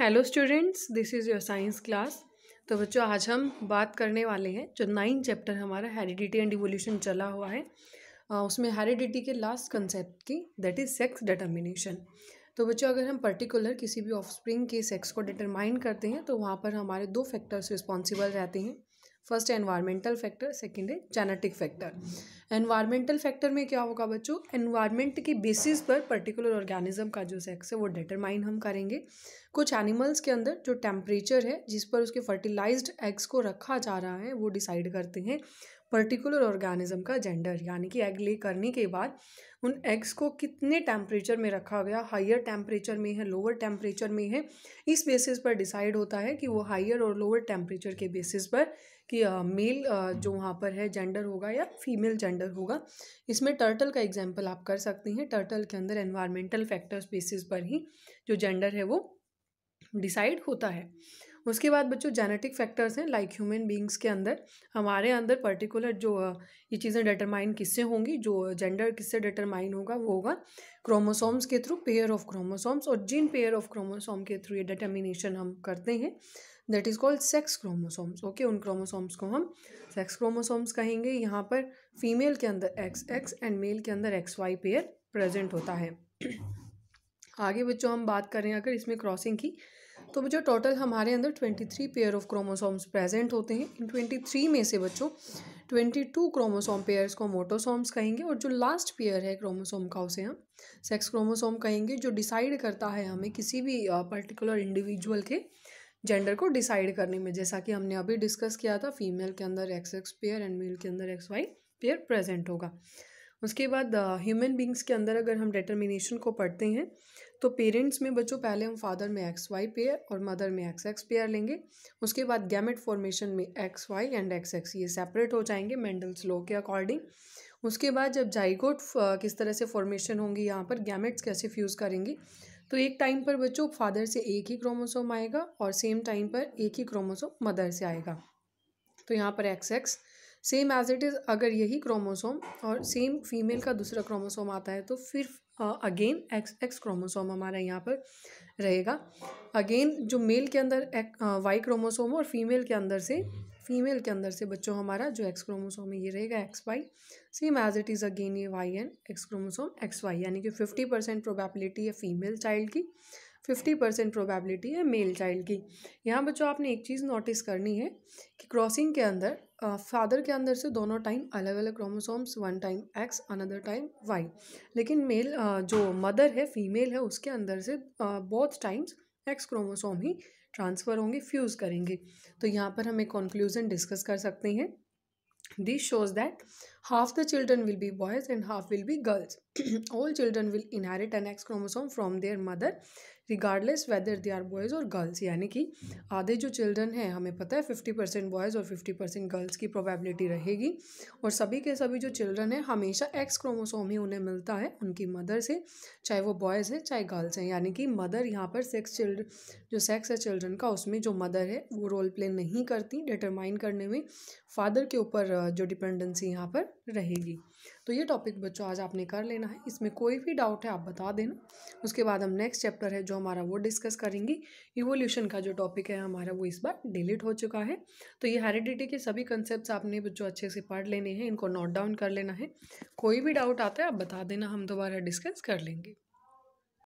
hello students this is your science class तो बच्चों आज हम बात करने वाले हैं जो नाइन चैप्टर हमारा हेरिडिटी एंड इवोल्यूशन चला हुआ है उसमें हेरिडिटी के लास्ट कंसेप्ट की दैट इज़ सेक्स डिटर्मिनेशन तो बच्चों अगर हम पर्टिकुलर किसी भी ऑफस्प्रिंग के सेक्स को डिटरमाइन करते हैं तो वहाँ पर हमारे दो फैक्टर्स रिस्पॉन्सिबल रहते हैं फर्स्ट है एनवायरमेंटल फैक्टर सेकेंड है जेनेटिक फैक्टर एनवायरमेंटल फैक्टर में क्या होगा बच्चों एनवायरमेंट के बेसिस पर पर्टिकुलर ऑर्गेनिज्म का जो सेक्स है वो डिटरमाइन हम करेंगे कुछ एनिमल्स के अंदर जो टेम्परेचर है जिस पर उसके फर्टिलाइज्ड एग्स को रखा जा रहा है वो डिसाइड करते हैं पर्टिकुलर ऑर्गेनिज्म का जेंडर यानी कि एग ले करने के बाद उन एग्स को कितने टेम्परेचर में रखा गया हायर टेम्परेचर में है लोअर टेम्परेचर में है इस बेसिस पर डिसाइड होता है कि वो हायर और लोअर टेम्परेचर के बेसिस पर कि मेल जो वहाँ पर है जेंडर होगा या फीमेल जेंडर होगा इसमें टर्टल का एग्जाम्पल आप कर सकते हैं टर्टल के अंदर एनवायरमेंटल फैक्टर्स बेसिस पर ही जो जेंडर है वो डिसाइड होता है उसके बाद बच्चों जेनेटिक फैक्टर्स हैं लाइक ह्यूमन बींग्स के अंदर हमारे अंदर पर्टिकुलर जो ये चीज़ें डिटरमाइन किससे होंगी जो जेंडर किससे डिटरमाइन होगा वो होगा क्रोमोसोम्स के थ्रू पेयर ऑफ क्रोमोसोम्स और जिन पेयर ऑफ क्रोमोसोम के थ्रू ये डिटर्मिनेशन हम करते हैं that is called sex chromosomes okay उन क्रोमोसोम्स को हम सेक्स क्रोमोसोम्स कहेंगे यहाँ पर फीमेल के अंदर एक्स एक्स एंड मेल के अंदर एक्स वाई पेयर प्रेजेंट होता है आगे बच्चों हम बात करें अगर इसमें क्रॉसिंग की तो बच्चों टोटल हमारे अंदर twenty three pair of chromosomes present होते हैं इन ट्वेंटी थ्री में से बच्चों ट्वेंटी टू क्रोमोसोम पेयर्स को मोटोसोम्स कहेंगे और जो लास्ट पेयर है क्रोमोसोम का उसे हम सेक्स क्रोमोसोम कहेंगे जो डिसाइड करता है हमें किसी भी पर्टिकुलर इंडिविजुअल के जेंडर को डिसाइड करने में जैसा कि हमने अभी डिस्कस किया था फीमेल के अंदर X X pair and male के अंदर एक्स वाई पेयर प्रेजेंट होगा उसके बाद ह्यूमन बींग्स के अंदर अगर हम डिटर्मिनेशन को पढ़ते हैं तो पेरेंट्स में बच्चों पहले हम फादर में एक्स वाई पेयर और मदर में एक्स एक्स पेयर लेंगे उसके बाद गैमेट फॉर्मेशन में X Y and X X ये सेपरेट हो जाएंगे मेंडल्स लॉ के अकॉर्डिंग उसके बाद जब जाइगोट किस तरह से फॉर्मेशन होंगी यहाँ पर गैमेट्स कैसे फ्यूज़ करेंगी तो एक टाइम पर बच्चों फादर से एक ही क्रोमोसोम आएगा और सेम टाइम पर एक ही क्रोमोसोम मदर से आएगा तो यहाँ पर X X same as it is अगर यही क्रोमोसोम और सेम फीमेल का दूसरा क्रोमोसोम आता है तो फिर अगेन एक्स एक्स क्रोमोसोम हमारा यहाँ पर रहेगा अगेन जो मेल के अंदर वाई क्रोमोसोम और फीमेल के अंदर से फीमेल के अंदर से बच्चों हमारा जो एक्स क्रोमोसोम है ये रहेगा X Y same as it is again ये Y and X chromosome X Y यानी कि फिफ्टी परसेंट प्रोबेबिलिटी है फीमेल चाइल्ड की फिफ्टी परसेंट प्रोबेबिलिटी है मेल चाइल्ड की यहाँ बच्चों आपने एक चीज़ नोटिस करनी है कि क्रॉसिंग के अंदर फादर के अंदर से दोनों टाइम अलग अलग chromosomes one time X another time Y लेकिन मेल जो मदर है फीमेल है उसके अंदर से बहुत टाइम्स एक्स क्रोमोसोम ही ट्रांसफ़र होंगे फ्यूज़ करेंगे तो यहाँ पर हम एक कंक्लूजन डिस्कस कर सकते हैं this shows that half the children will be boys and half will be girls all children will inherit an X chromosome from their mother regardless whether they are boys or girls यानी कि आधे जो children हैं हमें पता है fifty percent boys और fifty percent girls की प्रोबेबिलिटी रहेगी और सभी के सभी जो चिल्ड्रन हैं हमेशा एक्स क्रोमोसोम ही उन्हें मिलता है उनकी मदर से चाहे वो बॉयज़ हैं चाहे गर्ल्स हैं यानी कि मदर यहाँ पर सेक्स चिल्ड जो सेक्स है चिल्ड्रन का उसमें जो मदर है वो रोल प्ले नहीं करती डिटरमाइन करने में फादर के ऊपर जो डिपेंडेंसी यहाँ पर रहेगी तो ये टॉपिक बच्चों आज आपने कर लेना है इसमें कोई भी डाउट है आप बता देना उसके बाद हम नेक्स्ट चैप्टर है जो हमारा वो डिस्कस करेंगे इवोल्यूशन का जो टॉपिक है हमारा वो इस बार डिलीट हो चुका है तो ये हेरिडिटी के सभी कंसेप्ट आपने बच्चों अच्छे से पढ़ लेने हैं इनको नोट डाउन कर लेना है कोई भी डाउट आता है आप बता देना हम दोबारा डिस्कस कर लेंगे